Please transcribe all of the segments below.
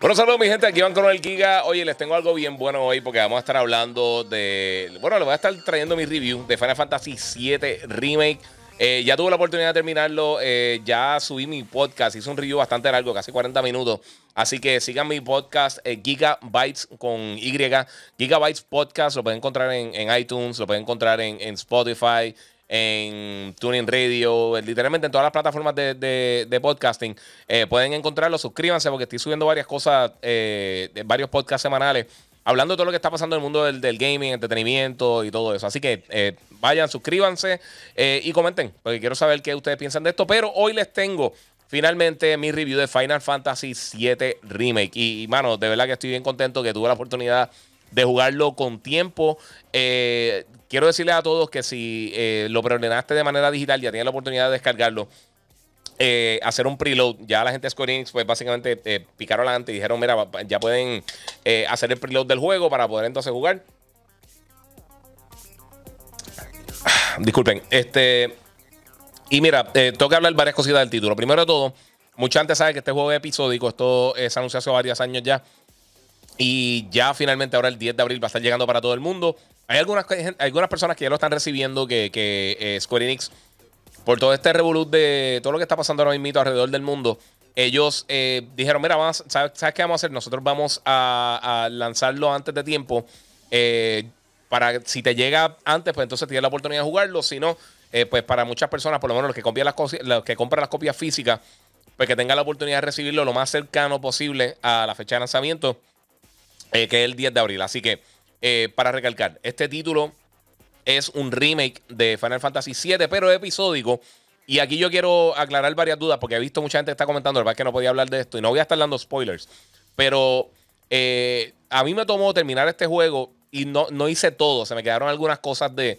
bueno, saludos mi gente, aquí van con el Giga. Oye, les tengo algo bien bueno hoy porque vamos a estar hablando de... Bueno, les voy a estar trayendo mi review de Final Fantasy VII Remake. Eh, ya tuve la oportunidad de terminarlo, eh, ya subí mi podcast, hice un review bastante largo, casi 40 minutos. Así que sigan mi podcast eh, Gigabytes con Y. Gigabytes Podcast, lo pueden encontrar en, iTunes, lo pueden encontrar en Spotify, en Tuning Radio, literalmente en todas las plataformas de, podcasting. Eh, pueden encontrarlo, suscríbanse porque estoy subiendo varias cosas, eh, de varios podcasts semanales, hablando de todo lo que está pasando en el mundo del, gaming, entretenimiento y todo eso. Así que eh, vayan, suscríbanse y comenten, porque quiero saber qué ustedes piensan de esto. Pero hoy les tengo finalmente mi review de Final Fantasy VII Remake. Y, y mano, de verdad que estoy bien contento que tuve la oportunidad de jugarlo con tiempo. Eh, Quiero decirles a todos que si eh, lo preordenaste de manera digital, ya tienes la oportunidad de descargarlo. Eh, hacer un preload. Ya la gente de Square pues básicamente eh, picaron adelante y dijeron: Mira, ya pueden hacer el preload del juego para poder entonces jugar. Ah, disculpen, este. Y mira, tengo que hablar varias cositas del título. Primero de todo, mucha gente sabe que este juego es episódico. Esto se anunció hace varios años ya. Y ya finalmente ahora el 10 de abril va a estar llegando para todo el mundo. Hay algunas, algunas personas que ya lo están recibiendo que, que eh, Square Enix, por todo este revolut de todo lo que está pasando ahora mismo alrededor del mundo, ellos eh, dijeron, mira, vamos, ¿sabes, qué vamos a hacer? Nosotros vamos a, lanzarlo antes de tiempo. Eh, para si te llega antes, pues entonces tienes la oportunidad de jugarlo. Si no, pues para muchas personas, por lo menos los que las, los que compran las copias físicas, pues que tengan la oportunidad de recibirlo lo más cercano posible a la fecha de lanzamiento, que es el 10 de abril. Así que... Eh, para recalcar, este título es un remake de Final Fantasy VII, pero episódico. Y aquí yo quiero aclarar varias dudas porque he visto mucha gente que está comentando, el verdad que no podía hablar de esto y no voy a estar dando spoilers. Pero eh, a mí me tomó terminar este juego y no, no hice todo. Se me quedaron algunas cosas de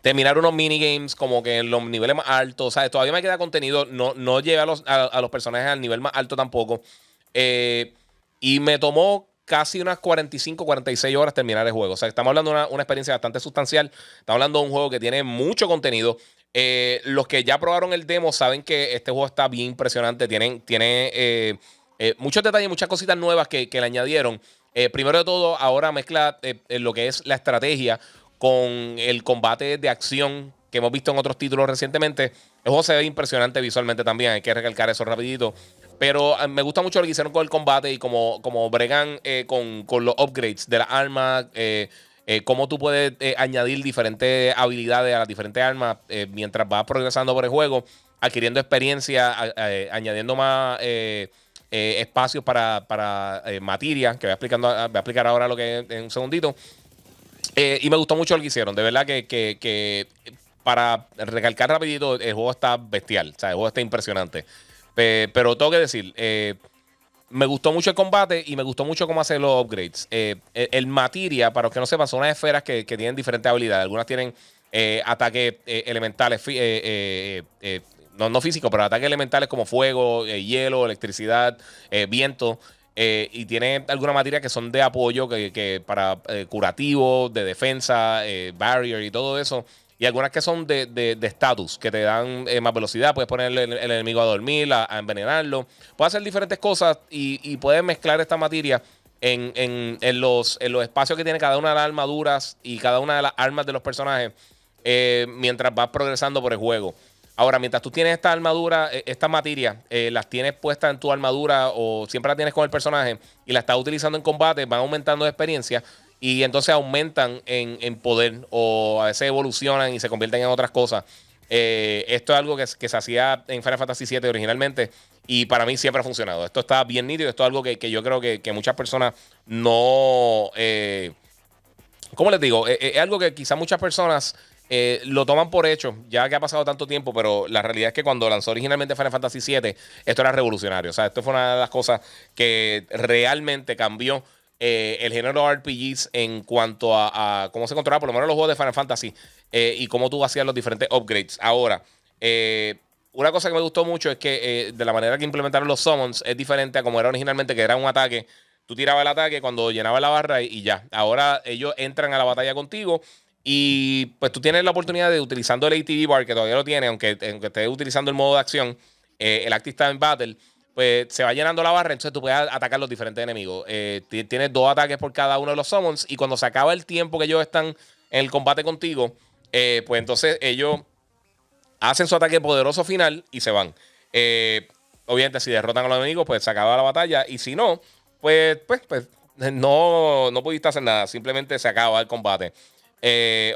terminar unos minigames como que en los niveles más altos. Todavía me queda contenido. No, no llevé a los, los personajes al nivel más alto tampoco. Eh, y me tomó casi unas 45, 46 horas terminar el juego. O sea, estamos hablando de una, experiencia bastante sustancial. Estamos hablando de un juego que tiene mucho contenido. Eh, los que ya probaron el demo saben que este juego está bien impresionante. tiene eh, eh, muchos detalles, muchas cositas nuevas que, que le añadieron. primero de todo, ahora mezcla lo que es la estrategia con el combate de acción que hemos visto en otros títulos recientemente. El juego se ve impresionante visualmente también, hay que recalcar eso rapidito. Pero ah, me gusta mucho lo que hicieron con el combate y como, como bregan eh, con, los upgrades de las armas. Eh, eh, cómo tú puedes añadir diferentes habilidades a las diferentes armas mientras vas progresando por el juego, adquiriendo experiencia, añadiendo más espacios para, materia, que voy a, explicando, ah, voy a explicar ahora lo que en un segundito. y me gustó mucho lo que hicieron, de verdad que, que para recalcar rapidito, el juego está bestial, o sea, el juego está impresionante pero tengo que decir, eh, me gustó mucho el combate y me gustó mucho cómo hacer los upgrades. Eh, el materia, para los que no sepan, son unas esferas que, tienen diferentes habilidades. Algunas tienen eh, ataques elementales, no, no físicos, pero ataques elementales como fuego, hielo, electricidad, viento. y tiene algunas materias que son de apoyo, que, que para curativo, de defensa, barrier y todo eso y algunas que son de estatus, que te dan eh, más velocidad, puedes ponerle el, enemigo a dormir, a, envenenarlo, puedes hacer diferentes cosas y, puedes mezclar esta materia en, los, los espacios que tiene cada una de las armaduras y cada una de las armas de los personajes eh, mientras vas progresando por el juego. Ahora, mientras tú tienes esta armadura, eh, esta materia, las tienes puesta en tu armadura o siempre la tienes con el personaje y la estás utilizando en combate, van aumentando de experiencia y entonces aumentan en, poder o a veces evolucionan y se convierten en otras cosas. Eh, esto es algo que, se hacía en Final Fantasy VII originalmente y para mí siempre ha funcionado. Esto está bien nítido, esto es algo que, yo creo que, muchas personas no... Eh, ¿Cómo les digo? Eh, es algo que quizás muchas personas lo toman por hecho, ya que ha pasado tanto tiempo, pero la realidad es que cuando lanzó originalmente Final Fantasy VII, esto era revolucionario. O sea, esto fue una de las cosas que realmente cambió eh, el género RPGs en cuanto a, cómo se controlaba por lo menos los juegos de Final Fantasy eh, y cómo tú hacías los diferentes upgrades. Ahora, eh, una cosa que me gustó mucho es que de la manera que implementaron los summons es diferente a como era originalmente, que era un ataque. Tú tirabas el ataque cuando llenabas la barra y, ya. Ahora ellos entran a la batalla contigo. Y pues tú tienes la oportunidad de utilizando el ATV bar, que todavía lo tiene, aunque, aunque estés utilizando el modo de acción, el Active en Battle pues se va llenando la barra, entonces tú puedes atacar los diferentes enemigos. Eh, tienes dos ataques por cada uno de los summons y cuando se acaba el tiempo que ellos están en el combate contigo, eh, pues entonces ellos hacen su ataque poderoso final y se van. Eh, obviamente, si derrotan a los enemigos, pues se acaba la batalla y si no, pues, pues, pues no, no pudiste hacer nada, simplemente se acaba el combate.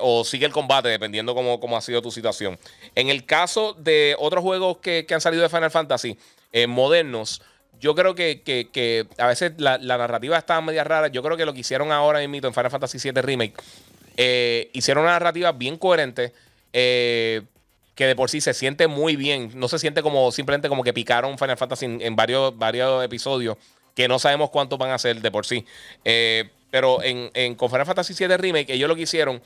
o sigue el combate, dependiendo cómo, ha sido tu situación. En el caso de otros juegos que han salido de Final Fantasy, eh, modernos. Yo creo que, a veces la, narrativa estaba media rara. Yo creo que lo que hicieron ahora en en Final Fantasy VII Remake, eh, hicieron una narrativa bien coherente. Eh, que de por sí se siente muy bien. No se siente como simplemente como que picaron Final Fantasy en, varios, episodios que no sabemos cuántos van a ser de por sí. pero en, con Final Fantasy VII Remake, ellos lo que hicieron,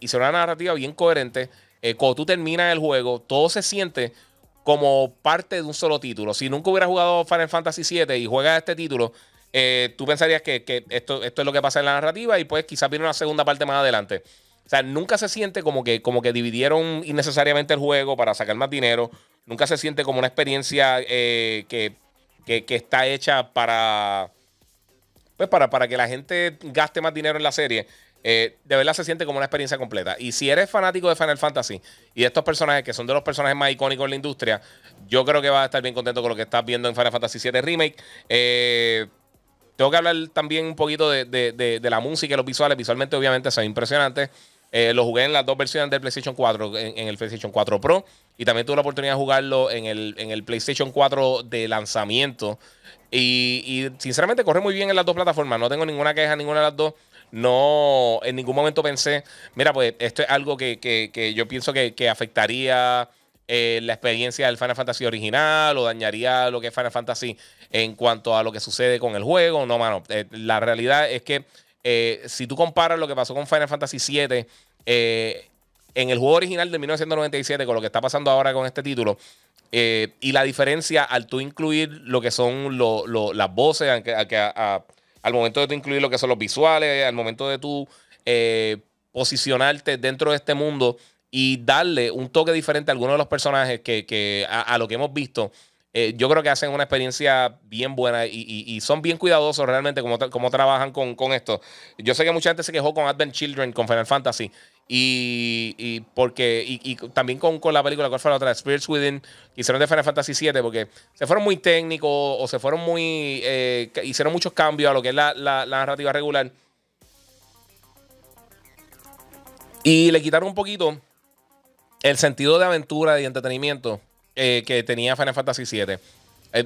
hicieron una narrativa bien coherente. cuando tú terminas el juego, todo se siente como parte de un solo título. Si nunca hubiera jugado Final Fantasy VII y juegas este título, eh, tú pensarías que, esto, es lo que pasa en la narrativa y pues quizás viene una segunda parte más adelante. O sea, nunca se siente como que, dividieron innecesariamente el juego para sacar más dinero. Nunca se siente como una experiencia eh, que, está hecha para, pues para que la gente gaste más dinero en la serie. Eh, de verdad se siente como una experiencia completa. Y si eres fanático de Final Fantasy y de estos personajes que son de los personajes más icónicos en la industria, yo creo que vas a estar bien contento con lo que estás viendo en Final Fantasy VII Remake. Eh, tengo que hablar también un poquito de, la música y los visuales. Visualmente, obviamente, son impresionantes. Eh, lo jugué en las dos versiones del PlayStation 4, en, el PlayStation 4 Pro. Y también tuve la oportunidad de jugarlo en el, PlayStation 4 de lanzamiento. Y, sinceramente corre muy bien en las dos plataformas. No tengo ninguna queja, ninguna de las dos no, en ningún momento pensé, mira, pues esto es algo que, yo pienso que, afectaría eh, la experiencia del Final Fantasy original o dañaría lo que es Final Fantasy en cuanto a lo que sucede con el juego. No, mano, eh, la realidad es que eh, si tú comparas lo que pasó con Final Fantasy VII en el juego original de 1997 con lo que está pasando ahora con este título, y la diferencia al tú incluir lo que son las voces, a, que al momento de tú incluir lo que son los visuales, al momento de tú eh, posicionarte dentro de este mundo y darle un toque diferente a algunos de los personajes que, a, lo que hemos visto. Eh, yo creo que hacen una experiencia bien buena y, son bien cuidadosos realmente como trabajan con, con, esto. Yo sé que mucha gente se quejó con Advent Children, con Final Fantasy, y, y, porque y, también con, la película cuál fue la otra Spirits Within hicieron de Final Fantasy VII porque se fueron muy técnicos o se fueron muy eh, hicieron muchos cambios a lo que es la, narrativa regular y le quitaron un poquito el sentido de aventura y entretenimiento eh, que tenía Final Fantasy VII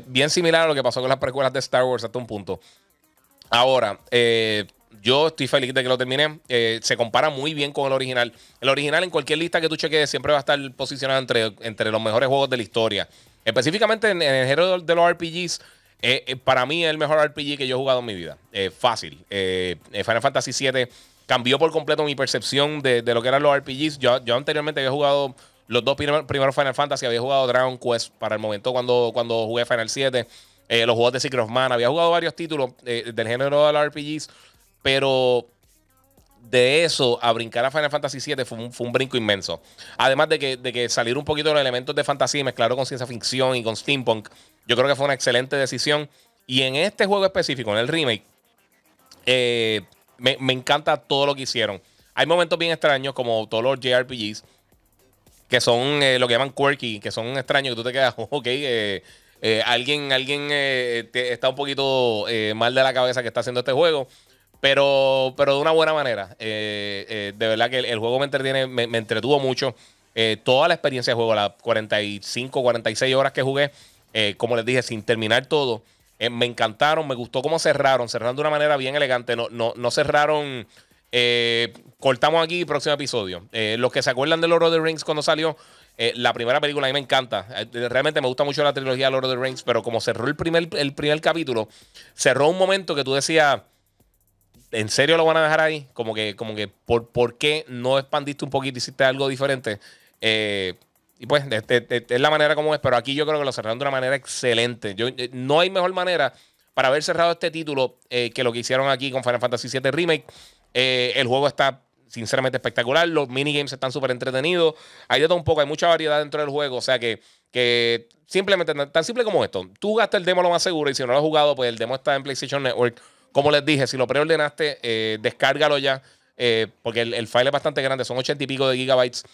bien similar a lo que pasó con las precuelas de Star Wars hasta un punto ahora eh yo estoy feliz de que lo termine eh, se compara muy bien con el original. El original en cualquier lista que tú cheques siempre va a estar posicionado entre, los mejores juegos de la historia. Específicamente en, el género de los RPGs, eh, eh, para mí es el mejor RPG que yo he jugado en mi vida. fácil. Final Fantasy VII cambió por completo mi percepción de, lo que eran los RPGs. Yo, yo anteriormente había jugado los dos primeros Final Fantasy, había jugado Dragon Quest para el momento cuando, cuando jugué Final 7, los juegos de Secret Man, había jugado varios títulos del género de los RPGs pero de eso a brincar a Final Fantasy VII fue un, brinco inmenso. Además de que, de salir un poquito de los elementos de fantasía y mezclarlo con ciencia ficción y con steampunk, yo creo que fue una excelente decisión. Y en este juego específico, en el remake, eh, me, encanta todo lo que hicieron. Hay momentos bien extraños, como todos los JRPGs, que son eh, lo que llaman quirky, que son extraños, que tú te quedas, ok, eh, alguien, alguien está un poquito mal de la cabeza que está haciendo este juego pero, de una buena manera. Eh, eh, de verdad que el, juego me entretiene, me, entretuvo mucho. Eh, toda la experiencia de juego, las 45, 46 horas que jugué, como les dije, sin terminar todo, me encantaron, me gustó cómo cerraron, cerraron de una manera bien elegante, no, no, no cerraron, cortamos aquí, próximo episodio. los que se acuerdan de Lord of the Rings cuando salió, la primera película a mí me encanta, realmente me gusta mucho la trilogía Lord of the Rings, pero como cerró el primer, el primer capítulo, cerró un momento que tú decías ¿en serio lo van a dejar ahí? Como que, como que ¿por, por qué no expandiste un poquito, hiciste algo diferente? Eh, y pues es la manera como es, pero aquí yo creo que lo cerraron de una manera excelente. Yo, eh, no hay mejor manera para haber cerrado este título eh, que lo que hicieron aquí con Final Fantasy VII Remake. el juego está sinceramente espectacular, los minigames están súper entretenidos, hay de todo un poco, hay mucha variedad dentro del juego, o sea que, que simplemente, tan simple como esto, tú gastas el demo lo más seguro y si no lo has jugado, pues el demo está en PlayStation Network como les dije, si lo preordenaste, eh, descárgalo ya, eh, porque el, file es bastante grande, son ochenta y pico de gigabytes.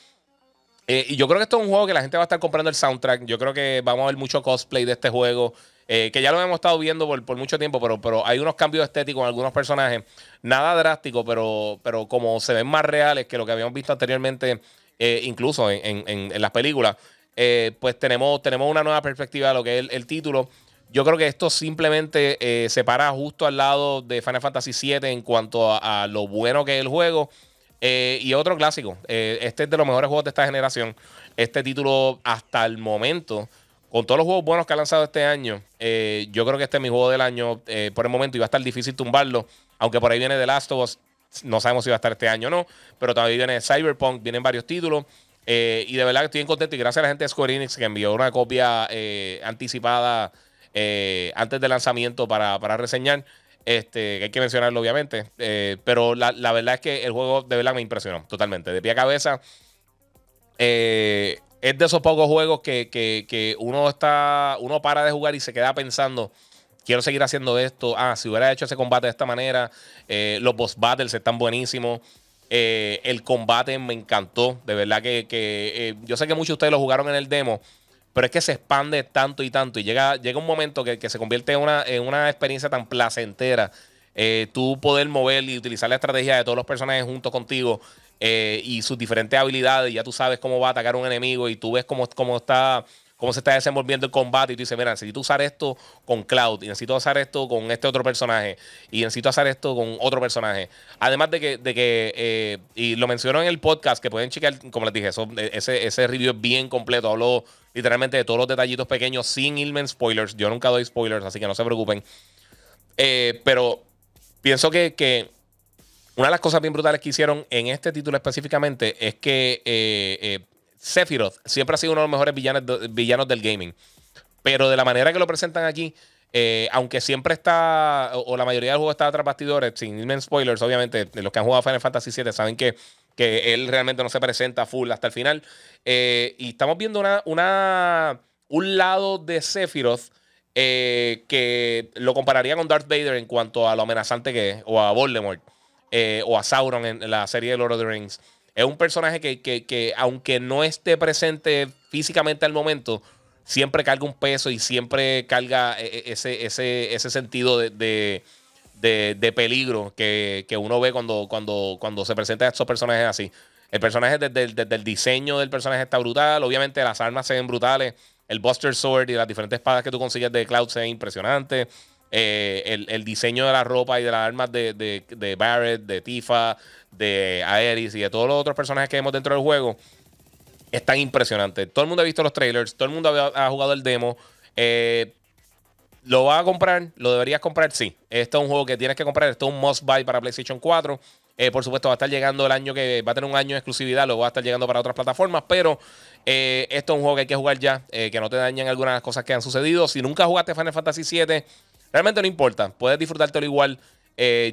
Eh, y yo creo que esto es un juego que la gente va a estar comprando el soundtrack. Yo creo que vamos a ver mucho cosplay de este juego. que ya lo hemos estado viendo por, mucho tiempo, pero, pero hay unos cambios estéticos en algunos personajes. Nada drástico, pero, pero como se ven más reales que lo que habíamos visto anteriormente, incluso en, las películas, pues tenemos, tenemos una nueva perspectiva de lo que es el título. Yo creo que esto simplemente eh, se para justo al lado de Final Fantasy VII en cuanto a, lo bueno que es el juego. Eh, y otro clásico. Eh, este es de los mejores juegos de esta generación. Este título, hasta el momento, con todos los juegos buenos que ha lanzado este año, yo creo que este es mi juego del año por el momento. Y va a estar difícil tumbarlo. Aunque por ahí viene The Last of Us. No sabemos si va a estar este año o no. Pero todavía viene Cyberpunk. Vienen varios títulos. y de verdad que estoy bien contento. Y gracias a la gente de Square Enix que envió una copia anticipada. Eh, antes del lanzamiento para, reseñar. Este, hay que mencionarlo, obviamente. Eh, pero la, verdad es que el juego de verdad me impresionó totalmente. De pie a cabeza. Eh, es de esos pocos juegos que, uno está. Uno para de jugar y se queda pensando. Quiero seguir haciendo esto. Ah, si hubiera hecho ese combate de esta manera. los boss battles están buenísimos. el combate me encantó. De verdad que, que yo sé que muchos de ustedes lo jugaron en el demo pero es que se expande tanto y tanto y llega, llega un momento que, se convierte en una, en una experiencia tan placentera. Eh, tú poder mover y utilizar la estrategia de todos los personajes junto contigo eh, y sus diferentes habilidades, ya tú sabes cómo va a atacar un enemigo y tú ves cómo, cómo está cómo se está desenvolviendo el combate y tú dices, mira, necesito usar esto con Cloud y necesito usar esto con este otro personaje y necesito hacer esto con otro personaje. Además de que, de que eh, y lo mencionó en el podcast, que pueden checar, como les dije, e, ese, ese review es bien completo, hablo literalmente de todos los detallitos pequeños sin ilmen spoilers. Yo nunca doy spoilers, así que no se preocupen. Eh, pero pienso que, una de las cosas bien brutales que hicieron en este título específicamente es que eh, eh Sephiroth siempre ha sido uno de los mejores villanos, villanos del gaming. Pero de la manera que lo presentan aquí, eh, aunque siempre está, o, la mayoría del juego está tras bastidores, sin spoilers, obviamente, los que han jugado Final Fantasy VII saben que que él realmente no se presenta full hasta el final. Eh, y estamos viendo una, una, un lado de Sephiroth eh, que lo compararía con Darth Vader en cuanto a lo amenazante que es, o a Voldemort, eh, o a Sauron en la serie de Lord of the Rings. Es un personaje que, aunque no esté presente físicamente al momento, siempre carga un peso y siempre carga ese, ese, sentido de de, peligro que, uno ve cuando, cuando, cuando se presentan estos personajes así. El personaje, desde, desde, el diseño del personaje está brutal. Obviamente, las armas se ven brutales. El Buster Sword y las diferentes espadas que tú consigues de Cloud se ven impresionantes. Eh, el, diseño de la ropa y de las armas de, de, de Barrett, de Tifa, de Aeris y de todos los otros personajes que vemos dentro del juego es tan impresionante. Todo el mundo ha visto los trailers, todo el mundo ha, jugado el demo. Eh, ¿Lo vas a comprar? ¿Lo deberías comprar? Sí. Esto es un juego que tienes que comprar. Esto es un must buy para PlayStation 4. Eh, por supuesto, va a estar llegando el año que va a tener un año de exclusividad. Lo va a estar llegando para otras plataformas. Pero eh, esto es un juego que hay que jugar ya. Eh, que no te dañen algunas cosas que han sucedido. Si nunca jugaste Final Fantasy VII, realmente no importa. Puedes disfrutártelo igual.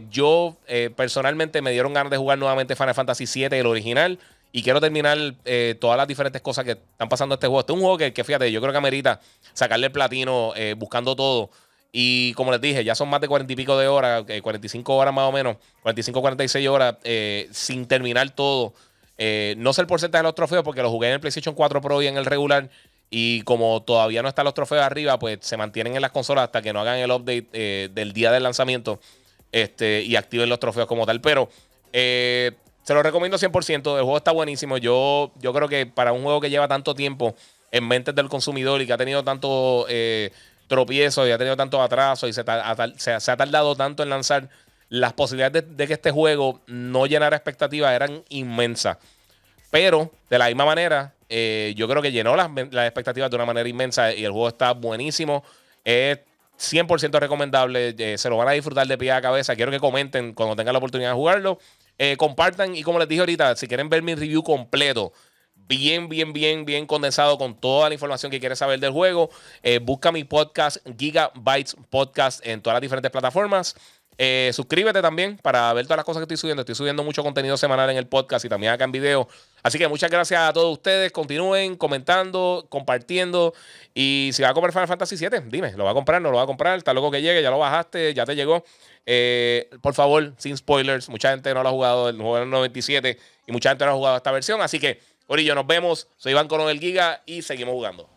yo personalmente me dieron ganas de jugar nuevamente Final Fantasy VII, el original. Y quiero terminar eh, todas las diferentes cosas que están pasando en este juego. Este es un juego que, fíjate, yo creo que amerita sacarle el platino eh, buscando todo. Y como les dije, ya son más de cuarenta y pico de horas, 45 eh, horas más o menos, 45, 46 horas sin terminar todo. no sé el porcentaje de los trofeos porque los jugué en el PlayStation 4 Pro y en el regular. Y como todavía no están los trofeos arriba, pues se mantienen en las consolas hasta que no hagan el update del día del lanzamiento este, y activen los trofeos como tal. Pero se lo recomiendo 100%. El juego está buenísimo. Yo, yo creo que para un juego que lleva tanto tiempo en mentes del consumidor y que ha tenido tanto eh, tropiezo tropiezos y ha tenido tanto atraso y se, ha tardado tanto en lanzar, las posibilidades de, que este juego no llenara expectativas eran inmensas. Pero de la misma manera, eh, yo creo que llenó las, expectativas de una manera inmensa y el juego está buenísimo. Es 100% recomendable, eh, se lo van a disfrutar de pie a cabeza. Quiero que comenten cuando tengan la oportunidad de jugarlo eh, compartan y como les dije ahorita, si quieren ver mi review completo, bien, bien, bien, bien condensado con toda la información que quieres saber del juego, eh, busca mi podcast Gigabytes Podcast en todas las diferentes plataformas. Eh, suscríbete también para ver todas las cosas que estoy subiendo. Estoy subiendo mucho contenido semanal en el podcast y también acá en video. Así que muchas gracias a todos ustedes. Continúen comentando, compartiendo. Y si va a comprar Final Fantasy 7 dime, ¿lo va a comprar? ¿No lo va a comprar? Está loco que llegue, ya lo bajaste, ya te llegó. Eh, por favor, sin spoilers. Mucha gente no lo ha jugado, el juego del 97 y mucha gente no ha jugado esta versión. Así que, Orillo, nos vemos. Soy Iván Coronel Giga y seguimos jugando.